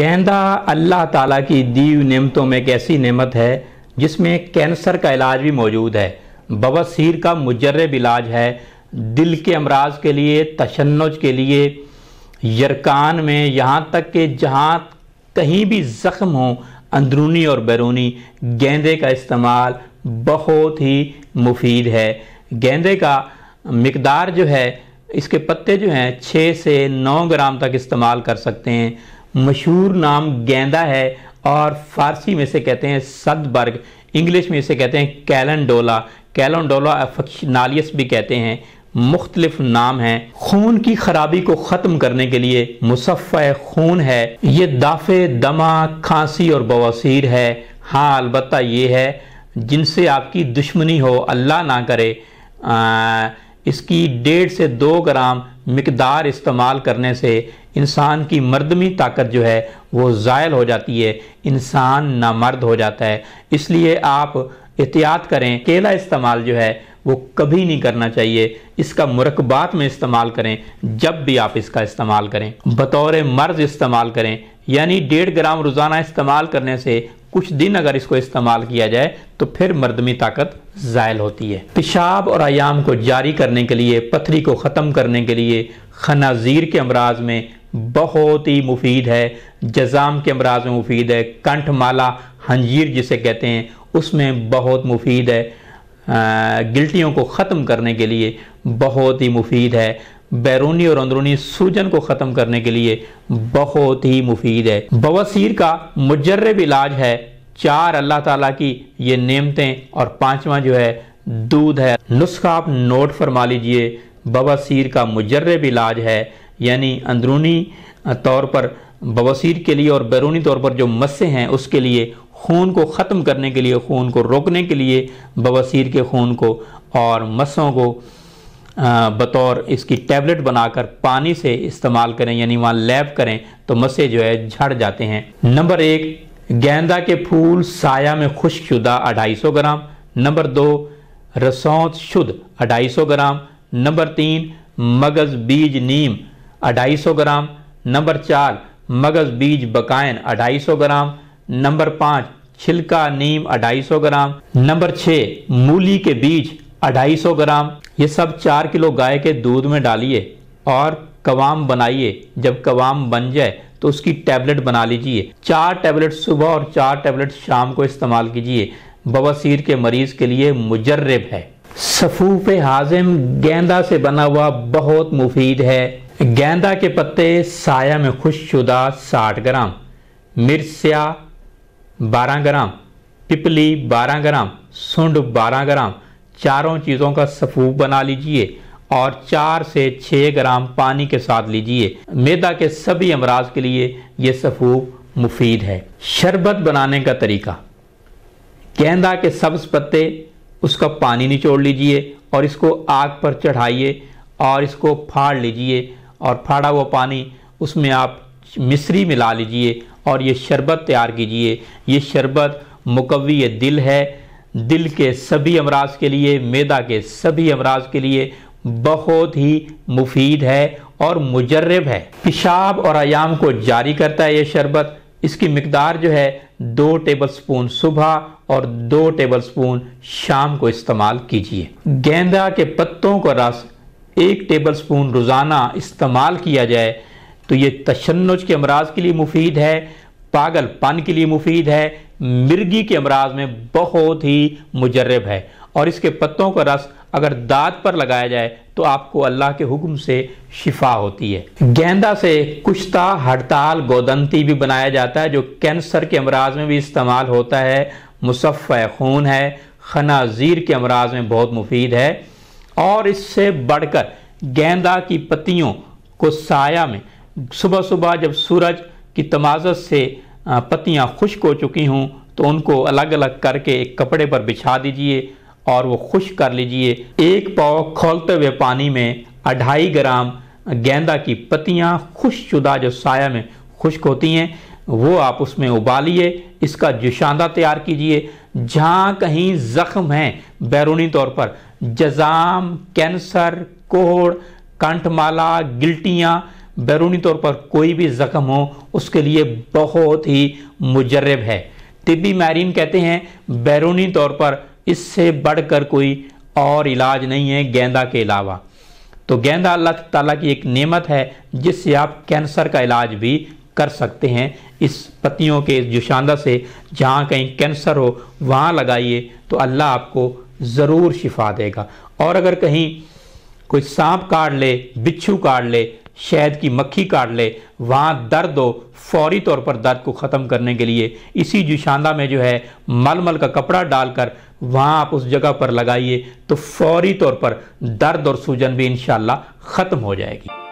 गेंदा अल्लाह ताला की दीव नेमतों में एक ऐसी नेमत है जिसमें कैंसर का इलाज भी मौजूद है बवसीर का मुजरब इलाज है दिल के अमराज के लिए तशनज के लिए यरकान में यहाँ तक कि जहाँ कहीं भी ज़ख्म हो अंदरूनी और बैरूनी गेंदे का इस्तेमाल बहुत ही मुफीद है गेंदे का मकदार जो है इसके पत्ते जो हैं छः से नौ ग्राम तक इस्तेमाल कर सकते हैं मशहूर नाम गेंदा है और फारसी में से कहते हैं सदबर्ग इंग्लिश में इसे कहते हैं कैलनडोला कैलनडोला नालियस भी कहते हैं मुख्तलिफ नाम हैं खून की खराबी को ख़त्म करने के लिए मुसफ़ खून है ये दाफे दमा खांसी और बवासीर है हाँ अलबत्त ये है जिनसे आपकी दुश्मनी हो अल्लाह ना करे आ, इसकी डेढ़ से दो ग्राम मकदार इस्तेमाल करने से इंसान की मर्दमी ताकत जो है वो ज़ायल हो जाती है इंसान नामर्द हो जाता है इसलिए आप एहतियात करें केला इस्तेमाल जो है वो कभी नहीं करना चाहिए इसका मरकबात में इस्तेमाल करें जब भी आप इसका इस्तेमाल करें बतौर मर्ज इस्तेमाल करें यानी डेढ़ ग्राम रोज़ाना इस्तेमाल करने से कुछ दिन अगर इसको इस्तेमाल किया जाए तो फिर में ताकत जायल होती है पेशाब और आयाम को जारी करने के लिए पथरी को ख़त्म करने के लिए खनाजीर के अमराज में बहुत ही मुफीद है जजाम के अमराज में मुफीद है कंठ माला हंजीर जिसे कहते हैं उसमें बहुत मुफीद है गिल्टियों को ख़त्म करने के लिए बहुत ही मुफीद है बैरूनी और अंदरूनी सूजन को ख़त्म करने के लिए बहुत ही मुफीद है बवासीर का मुजर्रब इलाज है चार अल्लाह ताला की ये नेमतें और पांचवा जो है दूध है नुस्खा आप नोट फरमा लीजिए बवासीर का मुजर्रब इलाज है यानी अंदरूनी तौर पर बवासीर के लिए और बैरूनी तौर पर जो मस्से हैं उसके लिए खून को ख़त्म करने के लिए खून को रोकने के लिए बवासीर के खून को और मसों को बतौर इसकी टैबलेट बनाकर पानी से इस्तेमाल करें यानी वहाँ लैब करें तो मसे जो है झड़ जाते हैं नंबर एक गेंदा के फूल साया में खुशशुदा अढ़ाई सौ ग्राम नंबर दो रसौत शुद्ध अढ़ाई सौ ग्राम नंबर तीन मगज़ बीज नीम अढ़ाई सौ ग्राम नंबर चार मगज़ बीज बकायन अढ़ाई सौ ग्राम नंबर पाँच छिलका नीम अढ़ाई सौ ग्राम नंबर छः मूली के बीज अढ़ाई सौ ग्राम ये सब चार किलो गाय के दूध में डालिए और कवाम बनाइए जब कवाम बन जाए तो उसकी टैबलेट बना लीजिए चार टैबलेट सुबह और चार टैबलेट शाम को इस्तेमाल कीजिए बवासीर के मरीज के लिए मुजर्रब है सफूफ हाजिम गेंदा से बना हुआ बहुत मुफीद है गेंदा के पत्ते साया में खुशशुदा 60 ग्राम मिर्सिया 12 ग्राम पिपली 12 ग्राम सुंड 12 ग्राम चारों चीज़ों का सफूफ बना लीजिए और चार से छः ग्राम पानी के साथ लीजिए मैदा के सभी अमराज के लिए यह सफूफ मुफीद है शरबत बनाने का तरीका गेंदा के सब्ज पत्ते उसका पानी निचोड़ लीजिए और इसको आग पर चढ़ाइए और इसको फाड़ लीजिए और फाड़ा हुआ पानी उसमें आप मिश्री मिला लीजिए और ये शरबत तैयार कीजिए ये शरबत मुकवी दिल है दिल के सभी अमराज के लिए मैदा के सभी अमराज के लिए बहुत ही मुफीद है और मुजर्रब है पेशाब और आयाम को जारी करता है ये शरबत इसकी मकदार जो है दो टेबल स्पून सुबह और दो टेबल स्पून शाम को इस्तेमाल कीजिए गेंदा के पत्तों का रस एक टेबल स्पून रोज़ाना इस्तेमाल किया जाए तो ये तशन्नुज के अमराज के लिए मुफीद है पागलपन के लिए मुफीद है मिर्गी के अमराज में बहुत ही मुजरब है और इसके पत्तों का रस अगर दांत पर लगाया जाए तो आपको अल्लाह के हुक्म से शिफा होती है गेंदा से कुश्ता हड़ताल गोदंती भी बनाया जाता है जो कैंसर के अमराज में भी इस्तेमाल होता है मुसफ़ खून है खनाजीर के अमराज में बहुत मुफीद है और इससे बढ़कर गेंदा की पत्तियों को साया में सुबह सुबह जब सूरज की तमाजत से पत्तियां खुश्क हो चुकी हूँ तो उनको अलग अलग करके एक कपड़े पर बिछा दीजिए और वो खुश कर लीजिए एक पाव खोलते हुए पानी में अढ़ाई ग्राम गेंदा की पत्तियाँ खुशशुदा जो साया में खुश्क होती हैं वो आप उसमें उबालिए इसका जुशांदा तैयार कीजिए जहाँ कहीं ज़ख्म हैं बैरूनी तौर पर जजाम कैंसर कोहड़ कंठमाला गिल्टियाँ बैरूनी तौर पर कोई भी ज़ख्म हो उसके लिए बहुत ही मुजरब है तिब्बी माहरीन कहते हैं बैरूनी तौर पर इससे बढ़कर कोई और इलाज नहीं है गेंदा के अलावा तो गेंदा अल्लाह ताला की एक नेमत है जिससे आप कैंसर का इलाज भी कर सकते हैं इस पत्तियों के जुशांदा से जहाँ कहीं कैंसर हो वहाँ लगाइए तो अल्लाह आपको ज़रूर शिफा देगा और अगर कहीं कोई सांप काट ले बिच्छू काट ले शहद की मक्खी काट ले वहाँ दर्द हो फौरी तौर पर दर्द को ख़त्म करने के लिए इसी जुशांदा में जो है मलमल का कपड़ा डालकर वहाँ आप उस जगह पर लगाइए तो फौरी तौर पर दर्द और सूजन भी इन ख़त्म हो जाएगी